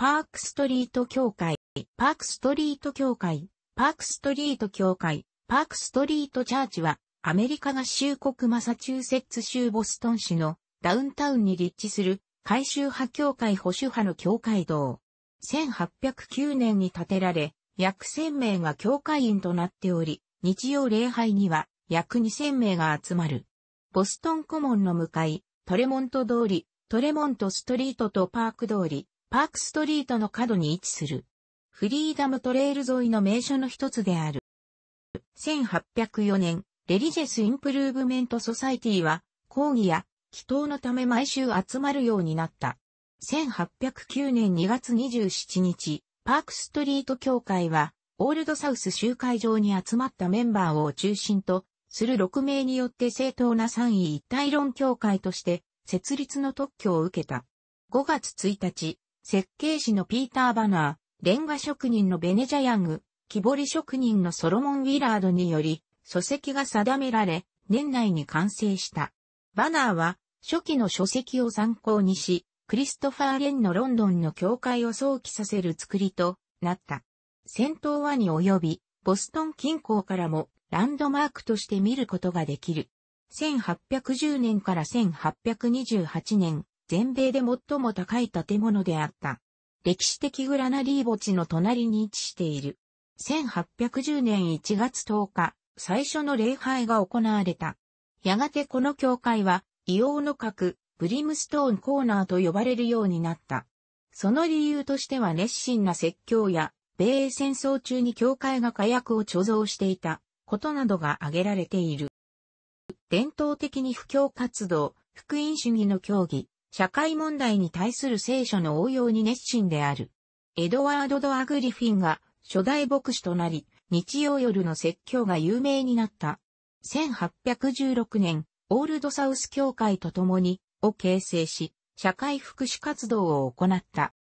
パークストリート協会、パークストリート協会、パークストリート協会、パークストリートチャーチは、アメリカ合衆国マサチューセッツ州ボストン市のダウンタウンに立地する改修派協会保守派の協会堂。1809年に建てられ、約1000名が教会員となっており、日曜礼拝には約2000名が集まる。ボストン顧問の向かい、トレモント通り、トレモントストリートとパーク通り、パークストリートの角に位置する。フリーダムトレイル沿いの名所の一つである。1804年、レリジェス・インプルーブメント・ソサイティは、抗議や祈祷のため毎週集まるようになった。1809年2月27日、パークストリート協会は、オールドサウス集会場に集まったメンバーを中心とする6名によって正当な三位一体論協会として設立の特許を受けた。5月1日、設計士のピーター・バナー、レンガ職人のベネジャヤング、木彫り職人のソロモン・ウィラードにより、書籍が定められ、年内に完成した。バナーは、初期の書籍を参考にし、クリストファー・レンのロンドンの教会を想起させる作りとなった。戦闘はに及び、ボストン近郊からもランドマークとして見ることができる。1810年から1828年、全米で最も高い建物であった。歴史的グラナリー墓地の隣に位置している。1810年1月10日、最初の礼拝が行われた。やがてこの教会は、異様の核、ブリムストーンコーナーと呼ばれるようになった。その理由としては熱心な説教や、米英戦争中に教会が火薬を貯蔵していたことなどが挙げられている。伝統的に布教活動、福音主義の教義、社会問題に対する聖書の応用に熱心である。エドワード・ドア・グリフィンが初代牧師となり、日曜夜の説教が有名になった。1816年、オールドサウス協会と共に、を形成し、社会福祉活動を行った。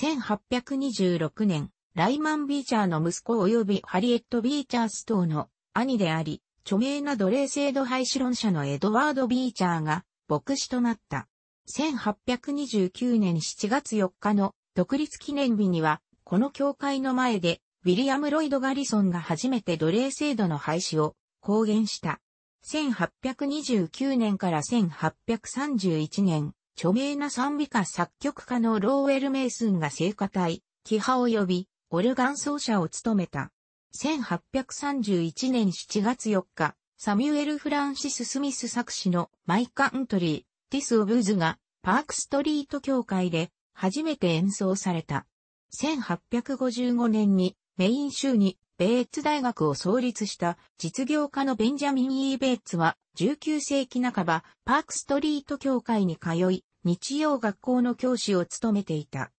1826年、ライマン・ビーチャーの息子及びハリエット・ビーチャース等の兄であり、著名な奴隷制度廃止論者のエドワード・ビーチャーが牧師となった。1829年7月4日の独立記念日には、この教会の前で、ウィリアム・ロイド・ガリソンが初めて奴隷制度の廃止を公言した。1829年から1831年、著名な賛美歌作曲家のローウェル・メイスンが聖歌隊、キハ及び、オルガン奏者を務めた。1831年7月4日、サミュエル・フランシス・スミス作詞のマイ・カントリー、ティス・オブーズがパークストリート協会で初めて演奏された。1855年にメイン州にベーツ大学を創立した実業家のベンジャミン・イー・ベーツは19世紀半ばパークストリート協会に通い日曜学校の教師を務めていた。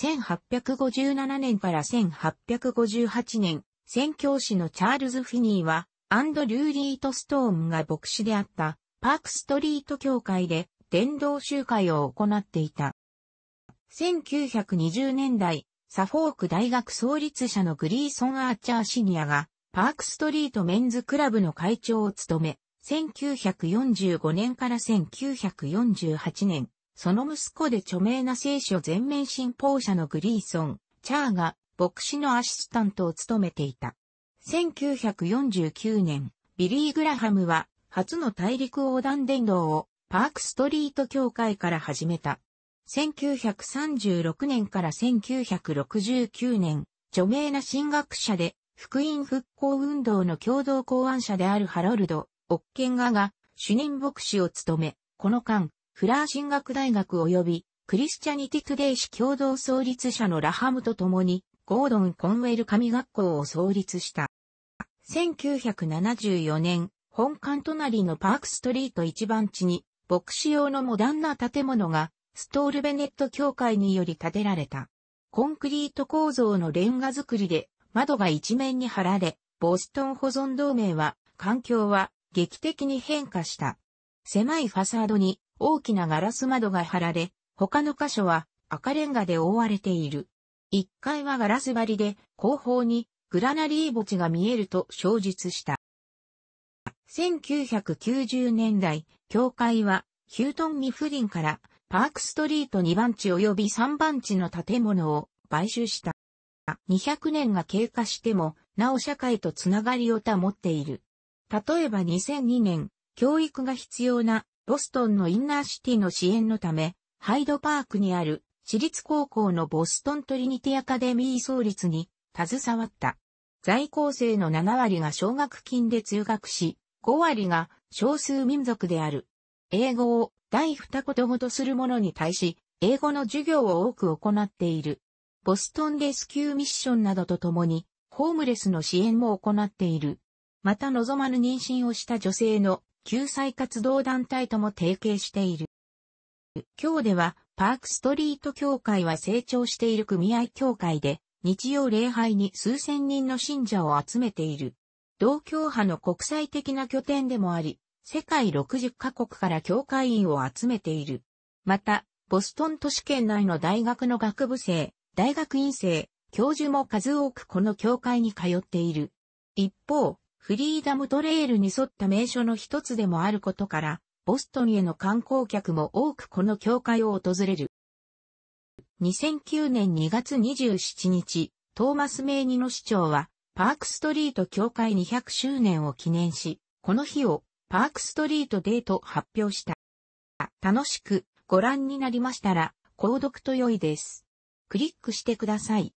1857年から1858年、宣教師のチャールズ・フィニーはアンドリュー・リートストーンが牧師であったパークストリート教会で伝道集会を行っていた。1920年代、サフォーク大学創立者のグリーソン・アーチャーシニアがパークストリートメンズクラブの会長を務め、1945年から1948年、その息子で著名な聖書全面信奉者のグリーソン、チャーが牧師のアシスタントを務めていた。1949年、ビリー・グラハムは、初の大陸横断電動を、パークストリート協会から始めた。1936年から1969年、著名な神学者で、福音復興運動の共同考案者であるハロルド・オッケンガが主任牧師を務め、この間、フラー進学大学及びクリスチャニティトゥデイ氏共同創立者のラハムと共に、ゴードン・コンウェル神学校を創立した。1974年、本館隣のパークストリート一番地に、牧師用のモダンな建物が、ストールベネット教会により建てられた。コンクリート構造のレンガ造りで、窓が一面に張られ、ボストン保存同盟は、環境は劇的に変化した。狭いファサードに大きなガラス窓が張られ、他の箇所は赤レンガで覆われている。1階はガラス張りで後方にグラナリー墓地が見えると小述した。1990年代、教会はヒュートン・ミフリンからパークストリート2番地及び3番地の建物を買収した。200年が経過しても、なお社会とつながりを保っている。例えば2002年、教育が必要なボストンのインナーシティの支援のため、ハイドパークにある私立高校のボストントリニティアカデミー創立に携わった。在校生の7割が奨学金で通学し、5割が少数民族である。英語を第二言語とする者に対し、英語の授業を多く行っている。ボストンレスキューミッションなどとともに、ホームレスの支援も行っている。また望まぬ妊娠をした女性の救済活動団体とも提携している。今日では、パークストリート協会は成長している組合協会で、日曜礼拝に数千人の信者を集めている。同教派の国際的な拠点でもあり、世界60カ国から教会員を集めている。また、ボストン都市圏内の大学の学部生、大学院生、教授も数多くこの教会に通っている。一方、フリーダムトレイルに沿った名所の一つでもあることから、ボストンへの観光客も多くこの教会を訪れる。2009年2月27日、トーマス・メイニの市長は、パークストリート協会200周年を記念し、この日をパークストリートデーと発表した。楽しくご覧になりましたら、購読と良いです。クリックしてください。